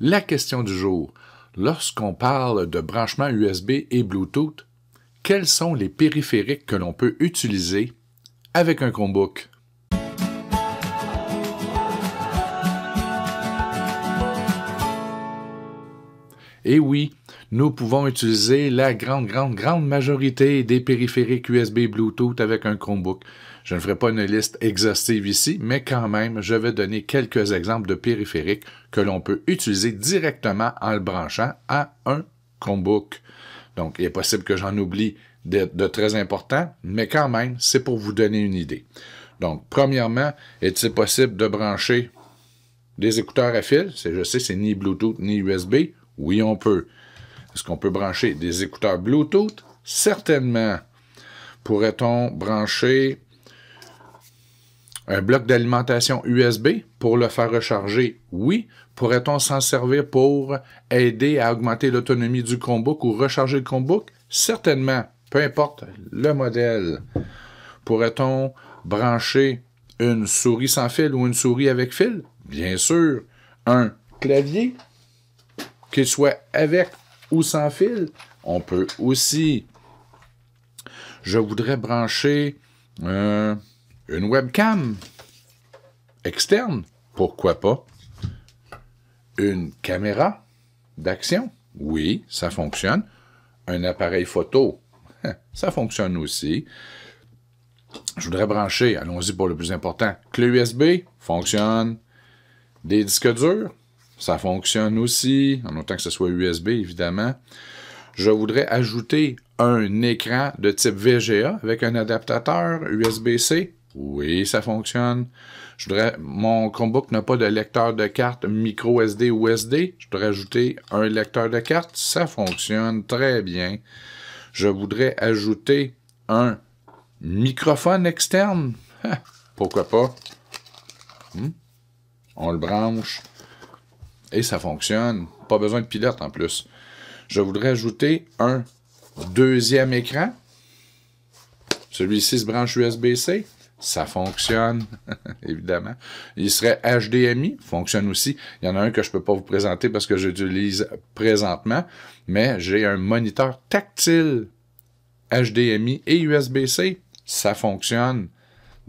La question du jour. Lorsqu'on parle de branchement USB et Bluetooth, quels sont les périphériques que l'on peut utiliser avec un Chromebook? Et eh oui, nous pouvons utiliser la grande, grande, grande majorité des périphériques USB Bluetooth avec un Chromebook. Je ne ferai pas une liste exhaustive ici, mais quand même, je vais donner quelques exemples de périphériques que l'on peut utiliser directement en le branchant à un Chromebook. Donc, il est possible que j'en oublie de, très important, mais quand même, c'est pour vous donner une idée. Donc, premièrement, est-il possible de brancher des écouteurs à fil? Je sais, c'est ni Bluetooth ni USB. Oui, on peut. Est-ce qu'on peut brancher des écouteurs Bluetooth? Certainement. Pourrait-on brancher un bloc d'alimentation USB pour le faire recharger? Oui. Pourrait-on s'en servir pour aider à augmenter l'autonomie du Chromebook ou recharger le Chromebook? Certainement. Peu importe le modèle. Pourrait-on brancher une souris sans fil ou une souris avec fil? Bien sûr. Un clavier, qu'il soit avec sans fil. On peut aussi, je voudrais brancher euh, une webcam externe, pourquoi pas? Une caméra d'action, oui, ça fonctionne. Un appareil photo, ça fonctionne aussi. Je voudrais brancher, allons-y pour le plus important, clé USB, fonctionne. Des disques durs, ça fonctionne aussi, en autant que ce soit USB, évidemment. Je voudrais ajouter un écran de type VGA avec un adaptateur USB-C. Oui, ça fonctionne. Je voudrais, mon Chromebook n'a pas de lecteur de carte micro SD ou SD. Je voudrais ajouter un lecteur de carte. Ça fonctionne très bien. Je voudrais ajouter un microphone externe. Pourquoi pas? Hmm? On le branche. Et ça fonctionne. Pas besoin de pilote en plus. Je voudrais ajouter un deuxième écran. Celui-ci se branche USB-C. Ça fonctionne, évidemment. Il serait HDMI, fonctionne aussi. Il y en a un que je ne peux pas vous présenter parce que j'utilise présentement, mais j'ai un moniteur tactile HDMI et USB-C. Ça fonctionne.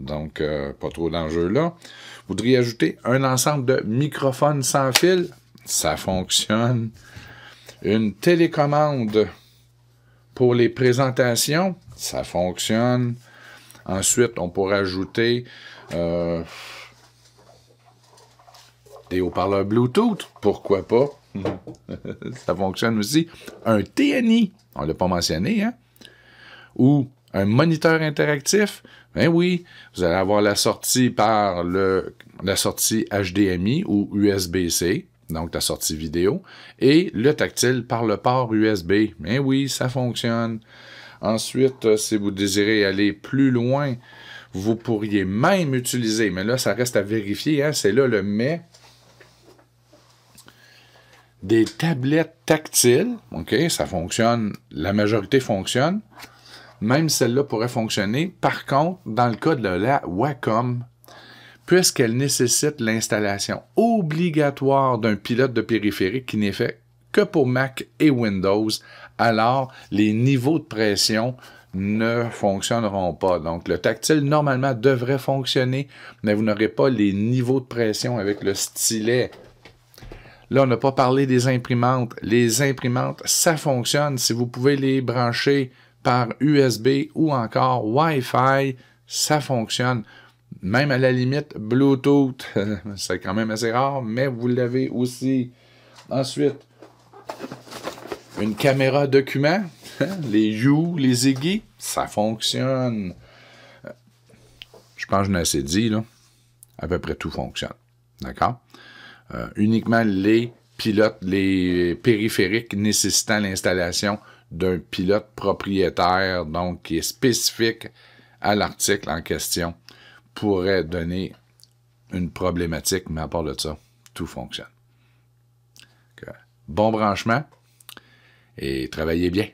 Donc, euh, pas trop d'enjeux là. Vous voudriez ajouter un ensemble de microphones sans fil. Ça fonctionne. Une télécommande pour les présentations. Ça fonctionne. Ensuite, on pourrait ajouter euh, des haut-parleurs Bluetooth. Pourquoi pas? ça fonctionne aussi. Un TNI. On ne l'a pas mentionné, hein? Ou un moniteur interactif, ben oui, vous allez avoir la sortie par le, la sortie HDMI ou USB-C, donc la sortie vidéo, et le tactile par le port USB. Mais ben oui, ça fonctionne. Ensuite, euh, si vous désirez aller plus loin, vous pourriez même utiliser, mais là, ça reste à vérifier, hein, c'est là le mais, des tablettes tactiles, OK, ça fonctionne, la majorité fonctionne, même celle-là pourrait fonctionner. Par contre, dans le cas de la Wacom, puisqu'elle nécessite l'installation obligatoire d'un pilote de périphérique qui n'est fait que pour Mac et Windows, alors les niveaux de pression ne fonctionneront pas. Donc le tactile normalement devrait fonctionner, mais vous n'aurez pas les niveaux de pression avec le stylet. Là, on n'a pas parlé des imprimantes. Les imprimantes, ça fonctionne si vous pouvez les brancher par USB ou encore Wi-Fi, ça fonctionne. Même à la limite, Bluetooth, c'est quand même assez rare, mais vous l'avez aussi. Ensuite, une caméra document, les You, les Iggy, ça fonctionne. Je pense que je assez dit, là. À peu près tout fonctionne. D'accord? Euh, uniquement les pilotes, les périphériques nécessitant l'installation d'un pilote propriétaire, donc qui est spécifique à l'article en question, pourrait donner une problématique, mais à part de ça, tout fonctionne. Euh, bon branchement et travaillez bien.